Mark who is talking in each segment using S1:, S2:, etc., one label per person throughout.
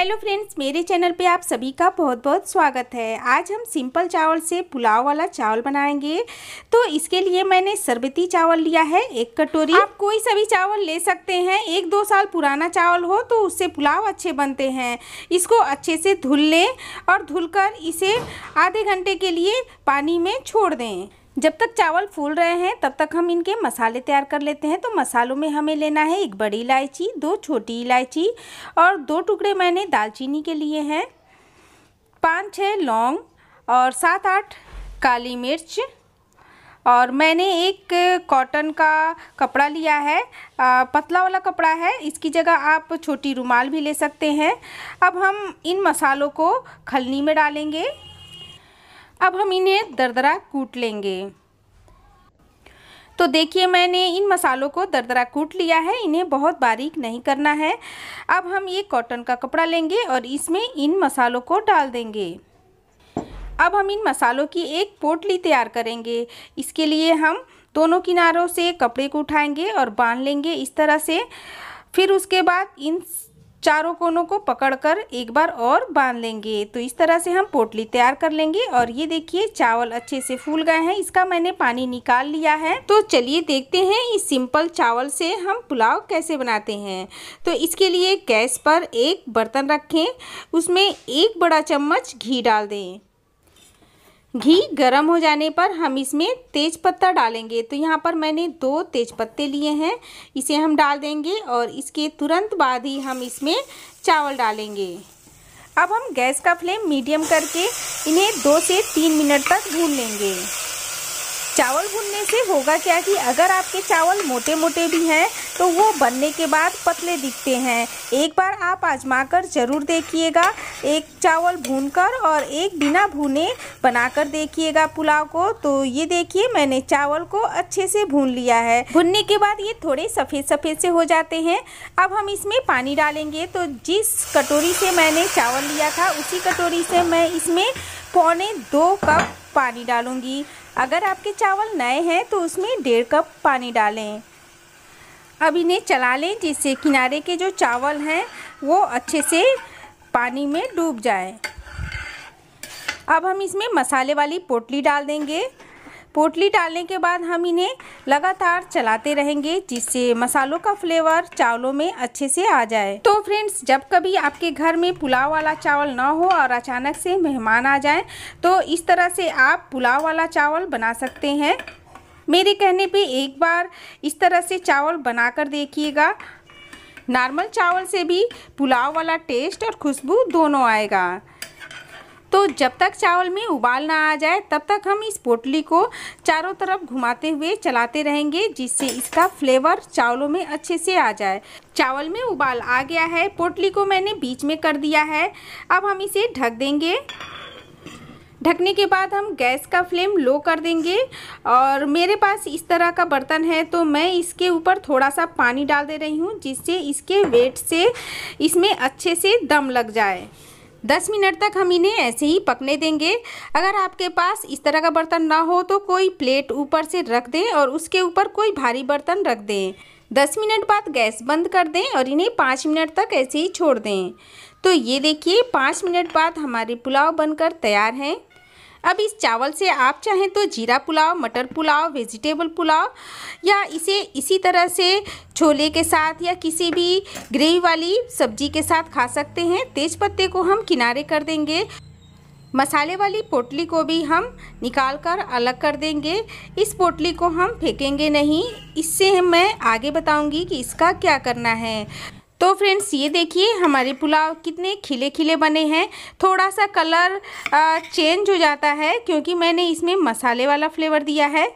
S1: Hello friends मेरे channel पे आप सभी का बहुत बहुत स्वागत है आज हम सिंपल चावल से पुलाव वाला चावल बनाएंगे तो इसके लिए मैंने सरबती चावल लिया है एक कटोरी आप कोई सभी चावल ले सकते हैं एक दो साल पुराना चावल हो तो उससे पुलाव अच्छे बनते हैं इसको अच्छे से धुल लें और धुलकर इसे आधे घंटे के लिए पानी में छोड़ दें जब तक चावल फूल रहे हैं तब तक हम इनके मसाले तैयार कर लेते हैं तो मसालों में हमें लेना है एक बड़ी इलायची दो छोटी इलायची और दो टुकड़े मैंने दालचीनी के लिए हैं पाँच छः लौंग और सात आठ काली मिर्च और मैंने एक कॉटन का कपड़ा लिया है आ, पतला वाला कपड़ा है इसकी जगह आप छोटी रुमाल भी ले सकते हैं अब हम इन मसालों को खलनी में डालेंगे अब हम इन्हें दरदरा कूट लेंगे तो देखिए मैंने इन मसालों को दरदरा कूट लिया है इन्हें बहुत बारीक नहीं करना है अब हम ये कॉटन का कपड़ा लेंगे और इसमें इन मसालों को डाल देंगे अब हम इन मसालों की एक पोटली तैयार करेंगे इसके लिए हम दोनों किनारों से कपड़े को उठाएंगे और बांध लेंगे इस तरह से फिर उसके बाद इन चारों कोनों को पकड़कर एक बार और बांध लेंगे तो इस तरह से हम पोटली तैयार कर लेंगे और ये देखिए चावल अच्छे से फूल गए हैं इसका मैंने पानी निकाल लिया है तो चलिए देखते हैं इस सिंपल चावल से हम पुलाव कैसे बनाते हैं तो इसके लिए गैस पर एक बर्तन रखें उसमें एक बड़ा चम्मच घी डाल दें घी गर्म हो जाने पर हम इसमें तेज पत्ता डालेंगे तो यहाँ पर मैंने दो तेज पत्ते लिए हैं इसे हम डाल देंगे और इसके तुरंत बाद ही हम इसमें चावल डालेंगे अब हम गैस का फ्लेम मीडियम करके इन्हें दो से तीन मिनट तक भून लेंगे चावल भुनने से होगा क्या कि अगर आपके चावल मोटे मोटे भी हैं तो वो बनने के बाद पतले दिखते हैं एक बार आप आजमा कर ज़रूर देखिएगा एक चावल भून कर और एक बिना भुने बनाकर देखिएगा पुलाव को तो ये देखिए मैंने चावल को अच्छे से भून लिया है भूनने के बाद ये थोड़े सफ़ेद सफ़ेद से हो जाते हैं अब हम इसमें पानी डालेंगे तो जिस कटोरी से मैंने चावल लिया था उसी कटोरी से मैं इसमें पौने दो कप पानी डालूँगी अगर आपके चावल नए हैं तो उसमें डेढ़ कप पानी डालें अब इन्हें चला लें जिससे किनारे के जो चावल हैं वो अच्छे से पानी में डूब जाएं। अब हम इसमें मसाले वाली पोटली डाल देंगे पोटली डालने के बाद हम इन्हें लगातार चलाते रहेंगे जिससे मसालों का फ्लेवर चावलों में अच्छे से आ जाए तो फ्रेंड्स जब कभी आपके घर में पुलाव वाला चावल ना हो और अचानक से मेहमान आ जाए तो इस तरह से आप पुलाव वाला चावल बना सकते हैं मेरे कहने पे एक बार इस तरह से चावल बनाकर देखिएगा नॉर्मल चावल से भी पुलाव वाला टेस्ट और खुशबू दोनों आएगा तो जब तक चावल में उबाल ना आ जाए तब तक हम इस पोटली को चारों तरफ घुमाते हुए चलाते रहेंगे जिससे इसका फ्लेवर चावलों में अच्छे से आ जाए चावल में उबाल आ गया है पोटली को मैंने बीच में कर दिया है अब हम इसे ढक देंगे ढकने के बाद हम गैस का फ्लेम लो कर देंगे और मेरे पास इस तरह का बर्तन है तो मैं इसके ऊपर थोड़ा सा पानी डाल दे रही हूँ जिससे इसके वेट से इसमें अच्छे से दम लग जाए दस मिनट तक हम इन्हें ऐसे ही पकने देंगे अगर आपके पास इस तरह का बर्तन ना हो तो कोई प्लेट ऊपर से रख दें और उसके ऊपर कोई भारी बर्तन रख दें दस मिनट बाद गैस बंद कर दें और इन्हें पाँच मिनट तक ऐसे ही छोड़ दें तो ये देखिए पाँच मिनट बाद हमारे पुलाव बनकर तैयार हैं अब इस चावल से आप चाहें तो जीरा पुलाव मटर पुलाव वेजिटेबल पुलाव या इसे इसी तरह से छोले के साथ या किसी भी ग्रेवी वाली सब्जी के साथ खा सकते हैं तेज पत्ते को हम किनारे कर देंगे मसाले वाली पोटली को भी हम निकाल कर अलग कर देंगे इस पोटली को हम फेंकेंगे नहीं इससे मैं आगे बताऊंगी कि इसका क्या करना है तो फ्रेंड्स ये देखिए हमारे पुलाव कितने खिले खिले बने हैं थोड़ा सा कलर चेंज हो जाता है क्योंकि मैंने इसमें मसाले वाला फ्लेवर दिया है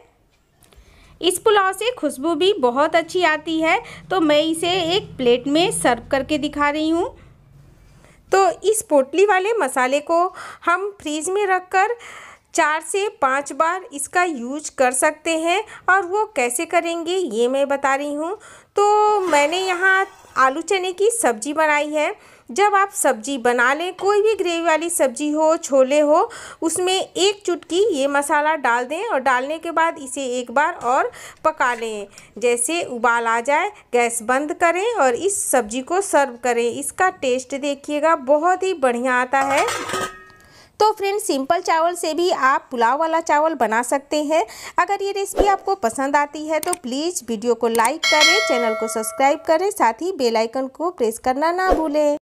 S1: इस पुलाव से खुशबू भी बहुत अच्छी आती है तो मैं इसे एक प्लेट में सर्व करके दिखा रही हूँ तो इस पोटली वाले मसाले को हम फ्रीज में रख कर चार से पाँच बार इसका यूज कर सकते हैं और वो कैसे करेंगे ये मैं बता रही हूँ तो मैंने यहाँ आलू चने की सब्जी बनाई है जब आप सब्जी बना लें कोई भी ग्रेवी वाली सब्जी हो छोले हो उसमें एक चुटकी ये मसाला डाल दें और डालने के बाद इसे एक बार और पका लें जैसे उबाल आ जाए गैस बंद करें और इस सब्जी को सर्व करें इसका टेस्ट देखिएगा बहुत ही बढ़िया आता है तो फ्रेंड सिंपल चावल से भी आप पुलाव वाला चावल बना सकते हैं अगर ये रेसिपी आपको पसंद आती है तो प्लीज़ वीडियो को लाइक करें चैनल को सब्सक्राइब करें साथ ही बेलाइकन को प्रेस करना ना भूलें